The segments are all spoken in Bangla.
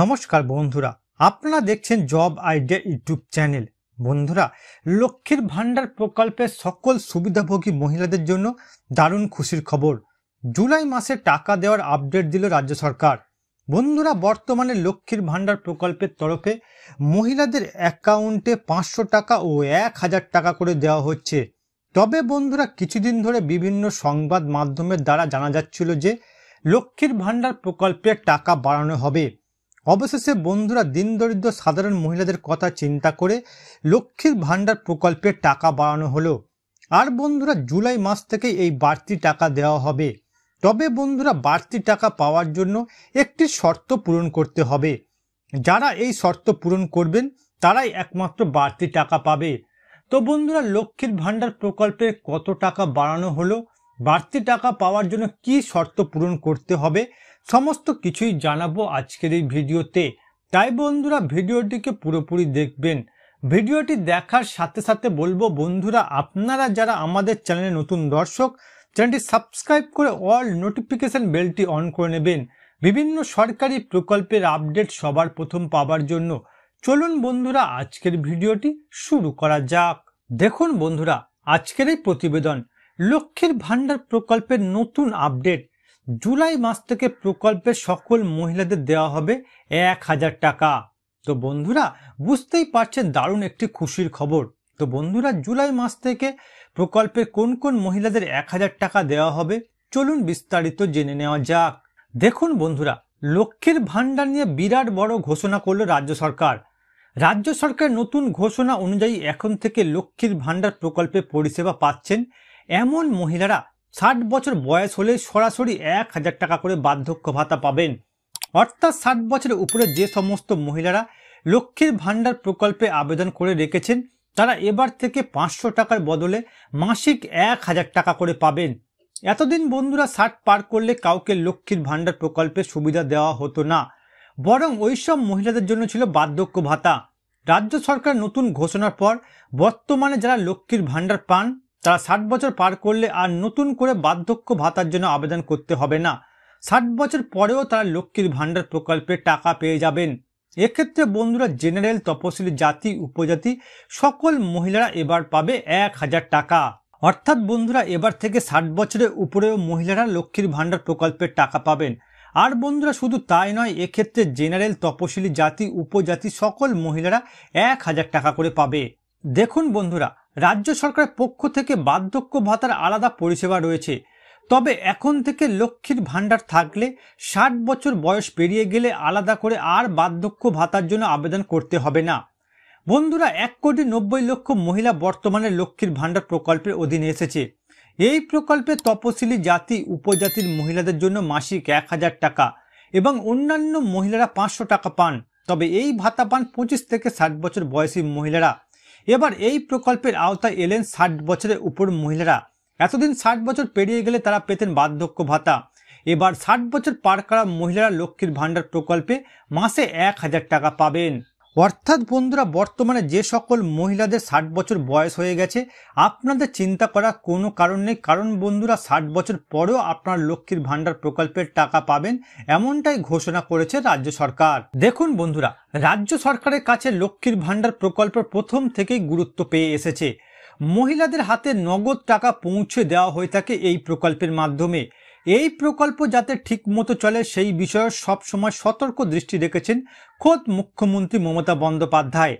নমস্কার বন্ধুরা আপনারা দেখছেন জব আইডিয়া ইউটিউব চ্যানেল বন্ধুরা লক্ষ্মীর ভান্ডার প্রকল্পের সকল সুবিধাভোগী মহিলাদের জন্য দারুণ খুশির খবর জুলাই মাসে টাকা দেওয়ার আপডেট দিল রাজ্য সরকার বন্ধুরা বর্তমানে লক্ষ্মীর ভান্ডার প্রকল্পের তরফে মহিলাদের অ্যাকাউন্টে পাঁচশো টাকা ও এক হাজার টাকা করে দেওয়া হচ্ছে তবে বন্ধুরা কিছুদিন ধরে বিভিন্ন সংবাদ মাধ্যমের দ্বারা জানা যাচ্ছিল যে লক্ষ্মীর ভান্ডার প্রকল্পের টাকা বাড়ানো হবে অবশেষে বন্ধুরা দিন দরিদ্র সাধারণ মহিলাদের কথা চিন্তা করে লক্ষ্মীর ভাণ্ডার প্রকল্পে টাকা বাড়ানো হলো আর বন্ধুরা জুলাই মাস থেকে এই বাড়তি টাকা দেওয়া হবে তবে বন্ধুরা বাড়তি টাকা পাওয়ার জন্য একটি শর্ত পূরণ করতে হবে যারা এই শর্ত পূরণ করবেন তারাই একমাত্র বাড়তি টাকা পাবে তো বন্ধুরা লক্ষ্মীর ভাণ্ডার প্রকল্পে কত টাকা বাড়ানো হলো বাড়তি টাকা পাওয়ার জন্য কি শর্ত পূরণ করতে হবে সমস্ত কিছুই জানাবো আজকের এই ভিডিওতে তাই বন্ধুরা ভিডিওটিকে পুরোপুরি দেখবেন ভিডিওটি দেখার সাথে সাথে বলবো বন্ধুরা আপনারা যারা আমাদের চ্যানেলে নতুন দর্শক চ্যানেলটি সাবস্ক্রাইব করে অল নোটিফিকেশান বেলটি অন করে নেবেন বিভিন্ন সরকারি প্রকল্পের আপডেট সবার প্রথম পাবার জন্য চলুন বন্ধুরা আজকের ভিডিওটি শুরু করা যাক দেখুন বন্ধুরা আজকের এই প্রতিবেদন লক্ষ্মীর ভাণ্ডার প্রকল্পের নতুন আপডেট জুলাই মাস থেকে প্রকল্পের সকল মহিলাদের দেওয়া হবে এক হাজার টাকা তো বন্ধুরা বুঝতেই পারছেন দারুণ একটি খুশির খবর তো বন্ধুরা জুলাই মাস থেকে প্রকল্পে কোন কোন মহিলাদের এক হাজার টাকা দেওয়া হবে চলুন বিস্তারিত জেনে নেওয়া যাক দেখুন বন্ধুরা লক্ষ্মীর ভাণ্ডার নিয়ে বিরাট বড় ঘোষণা করল রাজ্য সরকার রাজ্য সরকার নতুন ঘোষণা অনুযায়ী এখন থেকে লক্ষ্মীর ভাণ্ডার প্রকল্পে পরিষেবা পাচ্ছেন এমন মহিলারা ষাট বছর বয়স হলে সরাসরি এক হাজার টাকা করে বার্ধক্য ভাতা পাবেন অর্থাৎ ষাট বছরের উপরে যে সমস্ত মহিলারা লক্ষ্মীর ভাণ্ডার প্রকল্পে আবেদন করে রেখেছেন তারা এবার থেকে পাঁচশো টাকার বদলে মাসিক এক হাজার টাকা করে পাবেন এতদিন বন্ধুরা ষাট পার করলে কাউকে লক্ষ্মীর ভাণ্ডার প্রকল্পে সুবিধা দেওয়া হতো না বরং ওইসব মহিলাদের জন্য ছিল বার্ধক্য ভাতা রাজ্য সরকার নতুন ঘোষণার পর বর্তমানে যারা লক্ষ্মীর ভাণ্ডার পান তারা ষাট বছর পার করলে আর নতুন করে বার্ধক্য ভাতার জন্য আবেদন করতে হবে না ষাট বছর পরেও তারা লক্ষ্মীর ভাণ্ডার প্রকল্পে টাকা পেয়ে যাবেন এক্ষেত্রে বন্ধুরা জেনারেল তপশিলি জাতি উপজাতি সকল মহিলারা এবার পাবে এক হাজার টাকা অর্থাৎ বন্ধুরা এবার থেকে ষাট বছরের উপরেও মহিলারা লক্ষ্মীর ভাণ্ডার প্রকল্পের টাকা পাবেন আর বন্ধুরা শুধু তাই নয় এক্ষেত্রে জেনারেল তপশিলি জাতি উপজাতি সকল মহিলারা এক হাজার টাকা করে পাবে দেখুন বন্ধুরা রাজ্য সরকারের পক্ষ থেকে বার্ধক্য ভাতার আলাদা পরিষেবা রয়েছে তবে এখন থেকে লক্ষ্মীর ভাণ্ডার থাকলে ষাট বছর বয়স পেরিয়ে গেলে আলাদা করে আর বার্ধক্য ভাতার জন্য আবেদন করতে হবে না বন্ধুরা এক কোটি নব্বই লক্ষ মহিলা বর্তমানে লক্ষ্মীর ভাণ্ডার প্রকল্পের অধীনে এসেছে এই প্রকল্পে তপশিলি জাতি উপজাতির মহিলাদের জন্য মাসিক এক হাজার টাকা এবং অন্যান্য মহিলারা পাঁচশো টাকা পান তবে এই ভাতা পান পঁচিশ থেকে ষাট বছর বয়সী মহিলারা এবার এই প্রকল্পের আওতায় এলেন ষাট বছরের উপর মহিলারা এতদিন ষাট বছর পেরিয়ে গেলে তারা পেতেন বার্ধক্য ভাতা এবার ষাট বছর পার করা মহিলারা লক্ষ্মীর ভাণ্ডার প্রকল্পে মাসে এক হাজার টাকা পাবেন অর্থাৎ বন্ধুরা বর্তমানে যে সকল মহিলাদের ষাট বছর বয়স হয়ে গেছে আপনাদের চিন্তা করার কোনো কারণ নেই কারণ বন্ধুরা ষাট বছর পরেও আপনার লক্ষ্মীর ভাণ্ডার প্রকল্পের টাকা পাবেন এমনটাই ঘোষণা করেছে রাজ্য সরকার দেখুন বন্ধুরা রাজ্য সরকারের কাছে লক্ষ্মীর ভাণ্ডার প্রকল্প প্রথম থেকেই গুরুত্ব পেয়ে এসেছে মহিলাদের হাতে নগদ টাকা পৌঁছে দেওয়া হয়ে থাকে এই প্রকল্পের মাধ্যমে এই প্রকল্প যাতে ঠিকমতো চলে সেই বিষয়ে সবসময় সতর্ক দৃষ্টি রেখেছেন খোদ মুখ্যমন্ত্রী মমতা বন্দ্যোপাধ্যায়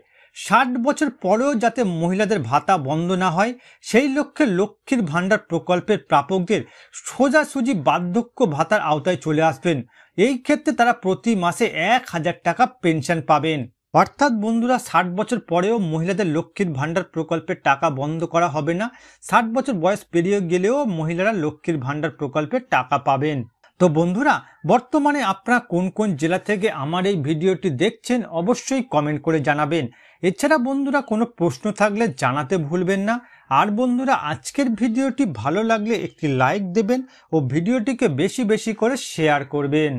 ষাট বছর পরেও যাতে মহিলাদের ভাতা বন্ধ না হয় সেই লক্ষ্যে লক্ষ্মীর ভাণ্ডার প্রকল্পের প্রাপকদের সোজাসুজি বার্ধক্য ভাতার আওতায় চলে আসবেন এই ক্ষেত্রে তারা প্রতি মাসে এক হাজার টাকা পেনশন পাবেন অর্থাৎ বন্ধুরা ষাট বছর পরেও মহিলাদের লক্ষ্মীর ভাণ্ডার প্রকল্পের টাকা বন্ধ করা হবে না ষাট বছর বয়স পেরিয়ে গেলেও মহিলারা লক্ষ্মীর ভাণ্ডার প্রকল্পের টাকা পাবেন তো বন্ধুরা বর্তমানে আপনারা কোন কোন জেলা থেকে আমার এই ভিডিওটি দেখছেন অবশ্যই কমেন্ট করে জানাবেন এছাড়া বন্ধুরা কোনো প্রশ্ন থাকলে জানাতে ভুলবেন না আর বন্ধুরা আজকের ভিডিওটি ভালো লাগলে একটি লাইক দেবেন ও ভিডিওটিকে বেশি বেশি করে শেয়ার করবেন